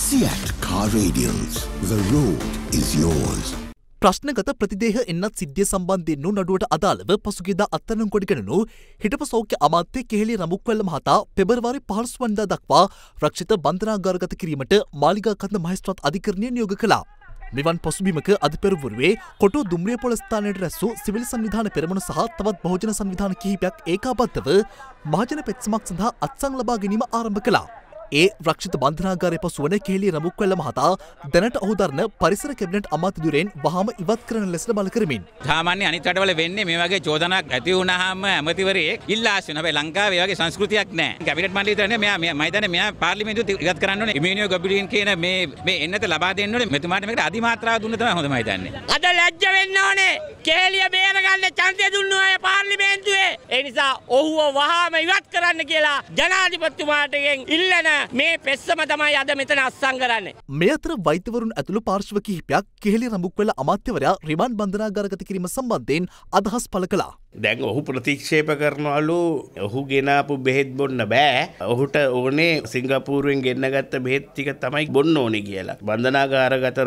සියට් කාරඩියල්ස් The road is yours. ප්‍රශ්නගත ප්‍රතිදේහ එන්නත් සිද්ධිය සම්බන්ධයෙන් වූ නඩුවට අදාළව පසුගියදා අත්තරනම් කොඩිගෙනනු හිටපු සෞඛ්‍ය අමාත්‍ය කෙහෙලි රමුක්වැල්ල මහතා පෙබරවාරි 15 වනදා දක්වා රක්ෂිත බන්ධනාගාරගත කිරීමට මාලිගාකන්ද මහේස්ත්‍රාත් අධිකරණය නියෝග කළා. මෙවන් පසුබිමක අධ පෙරවරුවේ කොටු දුම්රිය පොලස්ථානයට රැස්සූ සිවිල් සංවිධාන පෙරමුණ සහ තවත් භෝජන සංවිධාන කිහිපයක් ඒකාබද්ධව මහජන පෙත්සමක් සඳහා අත්සං ලබා ගැනීම ආරම්භ කළා. ඒ රක්ෂිත බන්ධනාගාරය පසුවන කෙහෙලිය නමුක්වැල්ල මහතා දැනට ඔහුදරන පරිසර කැබිනට් අමාත්‍යදුරෙන් වහාම ඉවත් කරන ලෙසට බල කරමින්. සාමාන්‍ය අනිත් රටවල වෙන්නේ මේ වගේ චෝදනාවක් ඇති වුණාම ඇමතිවරයෙක් ඉල්ලා සිටින හැබැයි ලංකාවේ වගේ සංස්කෘතියක් නැහැ. කැබිනට් මණ්ඩලයතරනේ මෙයා මම හිතන්නේ මෙයා පාර්ලිමේන්තුව ඉවත් කරන්න ඕනේ. ඉමිනියෝ ගබිලියන් කියන මේ මේ එන්නත ලබා දෙන්න ඕනේ. මෙතුමාට මේකට අධිමාත්‍රාව දුන්න තමයි හොඳම හිතන්නේ. අද ලැජ්ජ වෙන්න ඕනේ. කේලිය බේරගන්න ඡන්දය දුන්නු අය පාර්ලිමේන්තුවේ. ඒ නිසා ඔහුව වහාම ඉවත් කරන්න කියලා ජනාධිපතිතුමාටගෙන් ඉල්ලන මේ පෙස්සම තමයි අද මෙතන අස්සං කරන්නේ. මේ අතර වෛද්‍යවරුන් ඇතුළු පාර්ශ්ව කිහිපයක් කෙහෙලි රඹුක්වල අමාත්‍යවරයා රිමාන්ඩ් බන්ධනාගාරගත කිරීම සම්බන්ධයෙන් අදහස් පළ කළා. දැන් ඔහු ප්‍රතික්ෂේප කරනවලු ඔහු ගෙනාපු බෙහෙත් බොන්න බෑ ඔහුට ඕනේ සිංගපූරුවෙන් ගෙන්න්නගත්ත බෙහෙත් ටික තමයි බොන්න ඕනේ කියලා බන්ධනාගාරගත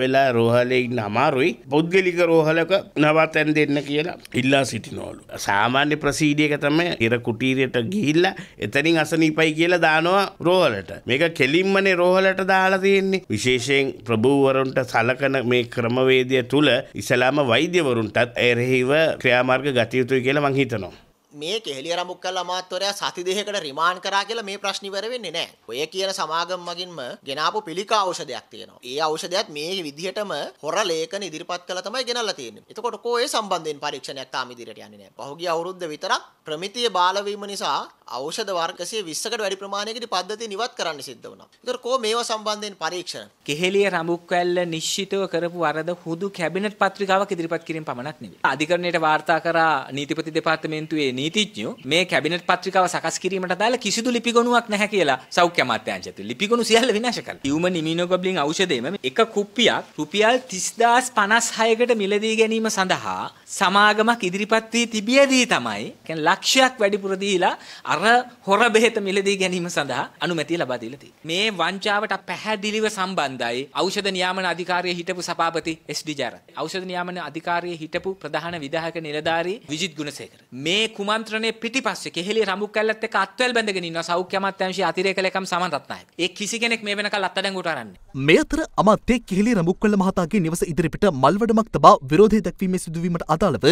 වෙලා රෝහලේ ඉන්න අමාරුයි පුද්ගලික රෝහලක නවතැන් දෙන්න කියලා ඉල්ලා සිටිනවලු සාමාන්‍ය ප්‍රසීඩියක තමයි ඉර කුටීරයට ගිහිල්ලා එතනින් අසනීපයි කියලා දානවා රෝහලට මේක කෙලින්මනේ රෝහලට දාලා තියෙන්නේ විශේෂයෙන් ප්‍රභූවරුන්ට සලකන මේ ක්‍රමවේදය තුළ ඉසලාම වෛද්‍යවරුන්ටත් එරෙහිව ක්‍රියාමාර්ග ගත ගතයුතුයි කියලා මං හිතනවා. මේ කෙහෙලිය රමුක් කල් අමාත්‍යවරයා සති දෙකකට රිමාන්ඩ් කරා කියලා මේ ප්‍රශ්න ඉවර වෙන්නේ නැහැ. ඔය කියන සමාගම් මගින්ම ගෙනාපු පිළිකා ඖෂධයක් තියෙනවා. ඒ ඖෂධයත් මේ විදිහටම හොර ලේඛන ඉදිරිපත් කළා තමයි ගෙනල්ලා තියෙන්නේ. එතකොට කෝ ඒ සම්බන්ධයෙන් පරීක්ෂණයක් තාම ඉදිරියට යන්නේ නැහැ. පහුගිය අවුරුද්ද විතරක් ප්‍රමිතිය බාල නිසා ඖෂධ වර්ග 120කට වැඩි ප්‍රමාණයකට පද්ධතිය නිවත් කරන්න සිද්ධ වුණා. ඒතර කෝ මේවා සම්බන්ධයෙන් පරීක්ෂණ. කෙහෙලිය රඹුක්වැල්ල නිශ්චිතව කරපු වරද හුදු කැබිනට් පත්‍රිකාවක් ඉදිරිපත් කිරීම පමණක් නෙවෙයි. අධිකරණයට වාර්තා කරා නීතිපති දෙපාර්තමේන්තුවේ නීතිඥයෝ මේ කැබිනට් පත්‍රිකාව සකස් කිරීමට අදාළ කිසිදු ලිපි ගොනුවක් නැහැ කියලා සෞඛ්‍ය අමාත්‍යාංශය තුළ ලිපි ගොනු සියල්ල විනාශ කළා. හියුමන් ඉමියුනෝග්ලොබුලින් ඖෂධයම එක කුප්පියක් රුපියල් 30056කට මිලදී ගැනීම සඳහා සමාගමක් ඉදිරිපත් වී තිබියදී තමයි කියන්නේ ලක්ෂයක් වැඩිපුර දීලා අර අර හොර බෙහෙත මිලදී ගැනීම සඳහා අනුමැතිය ලබා දීලා තියෙනවා. මේ වංචාවට පැහැදිලිව සම්බන්ධයි ඖෂධ නියාමන අධිකාරියේ හිටපු සභාපති එස්.ඩි. ජයරත්. ඖෂධ නියාමන අධිකාරියේ හිටපු ප්‍රධාන විධායක නිලධාරී විජිත් ගුණසේකර. මේ කුමන්ත්‍රණය පිටිපස්සේ කෙහෙලිය රඹු කැල්ලත් එක්ක අත්වැල් බැඳගෙන ඉන්නවා සෞඛ්‍ය අමාත්‍යාංශයේ අතිරේක ලේකම් සමන් රත්නායක. ඒ කිසි කෙනෙක් මේ වෙනකල් අත්අඩංගුවට අරන්නේ. මේ අතර අමාත්‍ය කෙහෙලිය රඹුක්වැල්ල මහතාගේ නිවස ඉදිරිපිට මල්වඩමක් තබා විරෝධය දැක්වීමේ සිදුවීමට අදාළව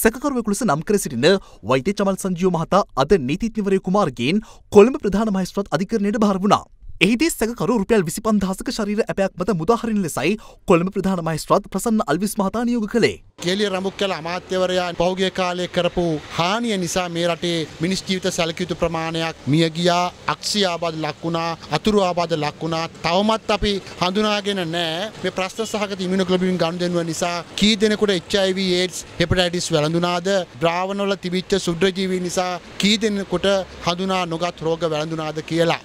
සැකකරුවෙකු ලෙස නම් කර සිටින වෛද්‍ය චමල් සංජීව මහතා අද නීතිඥවර අමාත්‍යවරයෙකු මාර්ගයෙන් කොළඹ ප්‍රධාන මහේස්ත්‍රාත් අධිකරණයට භාර වුණා. එහිදී සැකකරු රුපියල් විසි පන්දහසක ශරීර ඇපයක් මත මුදාහරින් ලෙසයි කොළඹ ප්‍රධාන මයිස්ත්‍රාත් ප්‍රසන්න අල්විස් මහතා නියෝග කළේ. කෙලිය රමුක් කළ අමාත්‍යවරයා පෞගිය කාලය කරපු හානිය නිසා මේ රටේ මිනිස් ජීවිත සැලකයුතු ප්‍රමාණයක් මිය ගියා අක්ෂි ආබාධ ලක්ුණා අතුරු ආබාධ ලක්ුණා තවමත් අපි හඳුනාගෙන නෑ මේ ප්‍රශ්න සහගත ඉමුණුග්ලොබින් ගනුදෙනුව නිසා කී දෙනෙකුට HIV AIDS හෙපටයිටිස් වැළඳුණාද ද්‍රාවණවල තිබිච්ච සුද්‍රජීවී නිසා කී දෙනෙකුට හඳුනා නොගත් රෝග වැළඳුණාද කියලා